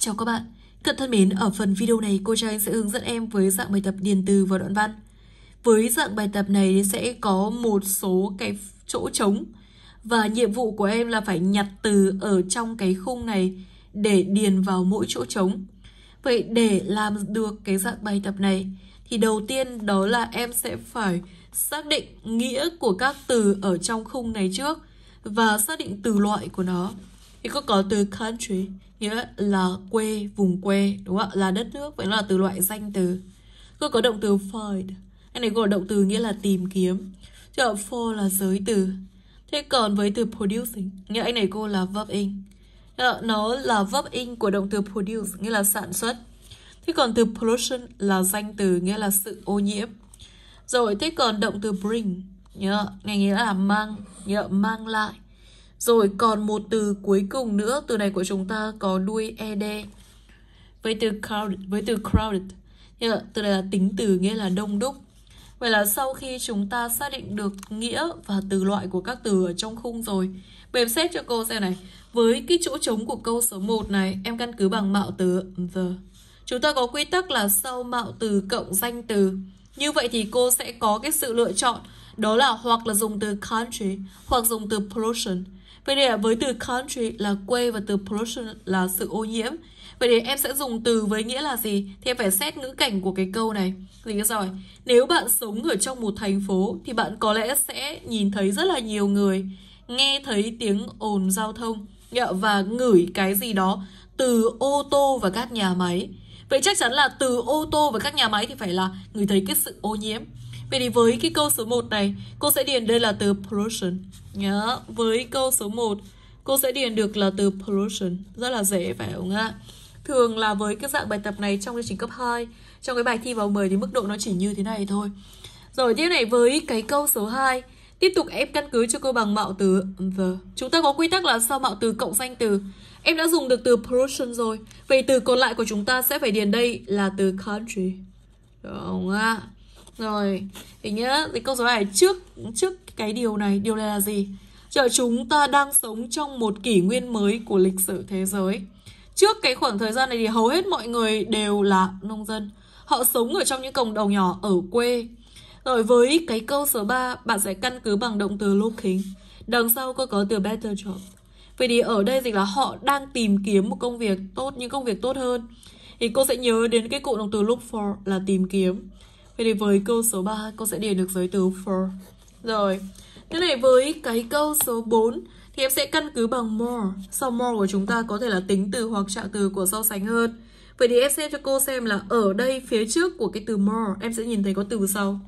Chào các bạn, cận thân mến, ở phần video này cô Trang sẽ hướng dẫn em với dạng bài tập điền từ và đoạn văn. Với dạng bài tập này sẽ có một số cái chỗ trống và nhiệm vụ của em là phải nhặt từ ở trong cái khung này để điền vào mỗi chỗ trống. Vậy để làm được cái dạng bài tập này thì đầu tiên đó là em sẽ phải xác định nghĩa của các từ ở trong khung này trước và xác định từ loại của nó thì có có từ country nghĩa là quê vùng quê đúng không ạ là đất nước vậy là từ loại danh từ cứ có động từ find anh này có động từ nghĩa là tìm kiếm chứ for là giới từ thế còn với từ producing nghĩa anh này cô là verb in nó là verb in của động từ produce nghĩa là sản xuất thế còn từ pollution là danh từ nghĩa là sự ô nhiễm rồi thế còn động từ bring nghĩa này nghĩa là mang nghĩa mang lại rồi còn một từ cuối cùng nữa, từ này của chúng ta có đuôi ed. Với từ crowded, với từ crowded, từ này là tính từ nghĩa là đông đúc. Vậy là sau khi chúng ta xác định được nghĩa và từ loại của các từ ở trong khung rồi, Bềm xếp cho cô xem này. Với cái chỗ trống của câu số 1 này, em căn cứ bằng mạo từ the. Chúng ta có quy tắc là sau mạo từ cộng danh từ. Như vậy thì cô sẽ có cái sự lựa chọn đó là hoặc là dùng từ country hoặc dùng từ pollution. Vậy thì với từ country là quê và từ pollution là sự ô nhiễm. Vậy thì em sẽ dùng từ với nghĩa là gì? Thì em phải xét ngữ cảnh của cái câu này. Thì rồi, nếu bạn sống ở trong một thành phố thì bạn có lẽ sẽ nhìn thấy rất là nhiều người nghe thấy tiếng ồn giao thông và ngửi cái gì đó từ ô tô và các nhà máy. Vậy chắc chắn là từ ô tô và các nhà máy thì phải là người thấy cái sự ô nhiễm. Vậy thì với cái câu số 1 này, cô sẽ điền đây là từ pollution. Nhớ, với câu số 1, cô sẽ điền được là từ pollution. Rất là dễ phải không ạ? Thường là với cái dạng bài tập này trong chương trình cấp 2, trong cái bài thi vào 10 thì mức độ nó chỉ như thế này thôi. Rồi tiếp này với cái câu số 2, tiếp tục em căn cứ cho cô bằng mạo từ the. Chúng ta có quy tắc là sau mạo từ cộng danh từ. Em đã dùng được từ pollution rồi. Vậy từ còn lại của chúng ta sẽ phải điền đây là từ country. Đúng không ạ? À? Rồi, thì nhớ thì câu số này trước trước cái điều này, điều này là gì? Chờ chúng ta đang sống trong một kỷ nguyên mới của lịch sử thế giới. Trước cái khoảng thời gian này thì hầu hết mọi người đều là nông dân. Họ sống ở trong những cộng đồng nhỏ ở quê. Rồi với cái câu số 3, bạn sẽ căn cứ bằng động từ looking. Đằng sau có có từ better job. vì thì ở đây dịch là họ đang tìm kiếm một công việc tốt, những công việc tốt hơn. Thì cô sẽ nhớ đến cái cụ động từ look for là tìm kiếm. Vậy thì với câu số 3 cô sẽ điền được giới từ for. Rồi, thế này với cái câu số 4 thì em sẽ căn cứ bằng more. Sau more của chúng ta có thể là tính từ hoặc trạng từ của so sánh hơn. Vậy thì em xem cho cô xem là ở đây phía trước của cái từ more em sẽ nhìn thấy có từ sau.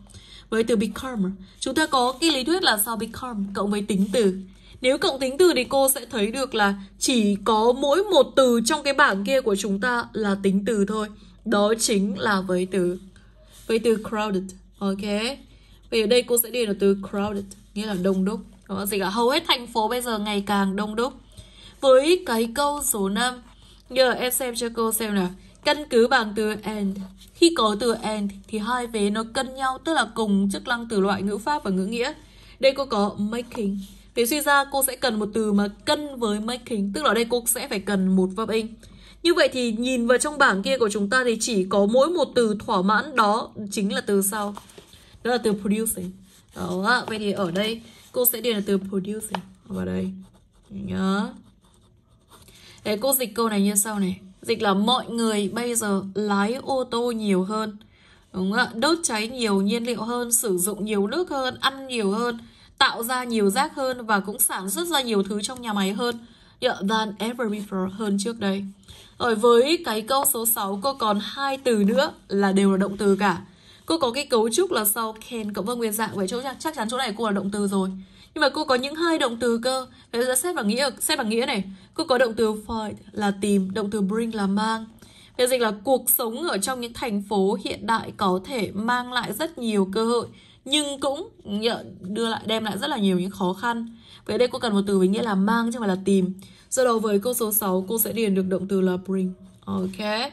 Với từ become, chúng ta có cái lý thuyết là sau become cộng với tính từ. Nếu cộng tính từ thì cô sẽ thấy được là chỉ có mỗi một từ trong cái bảng kia của chúng ta là tính từ thôi. Đó chính là với từ Vậy từ crowded, ok. Vậy ở đây cô sẽ điền vào từ crowded, nghĩa là đông đúc. Đó, dịch là hầu hết thành phố bây giờ ngày càng đông đúc. Với cái câu số 5, giờ em xem cho cô xem nào. Căn cứ bằng từ and. Khi có từ and thì hai vế nó cân nhau, tức là cùng chức năng từ loại ngữ pháp và ngữ nghĩa. Đây cô có making. Vì suy ra cô sẽ cần một từ mà cân với making, tức là đây cô sẽ phải cần một verb in. Như vậy thì nhìn vào trong bảng kia của chúng ta thì chỉ có mỗi một từ thỏa mãn đó chính là từ sau. Đó là từ producing. Đó, à, vậy thì ở đây cô sẽ điền là từ producing vào đây. Nhớ. Để cô dịch câu này như sau này. Dịch là mọi người bây giờ lái ô tô nhiều hơn. Đúng không ạ? Đốt cháy nhiều nhiên liệu hơn, sử dụng nhiều nước hơn, ăn nhiều hơn, tạo ra nhiều rác hơn và cũng sản xuất ra nhiều thứ trong nhà máy hơn yeah, than ever before hơn trước đây. Rồi với cái câu số 6 cô còn hai từ nữa là đều là động từ cả. Cô có cái cấu trúc là sau can cộng với nguyên dạng vậy chỗ chắc chắn chỗ này cô là động từ rồi. Nhưng mà cô có những hai động từ cơ. Bây giờ xét bằng nghĩa xét bằng nghĩa này. Cô có động từ find là tìm, động từ bring là mang. Bây dịch là cuộc sống ở trong những thành phố hiện đại có thể mang lại rất nhiều cơ hội nhưng cũng đưa lại đem lại rất là nhiều những khó khăn Vậy đây cô cần một từ với nghĩa là mang chứ không phải là tìm. Do đầu với câu số 6 cô sẽ điền được động từ là bring. Ok.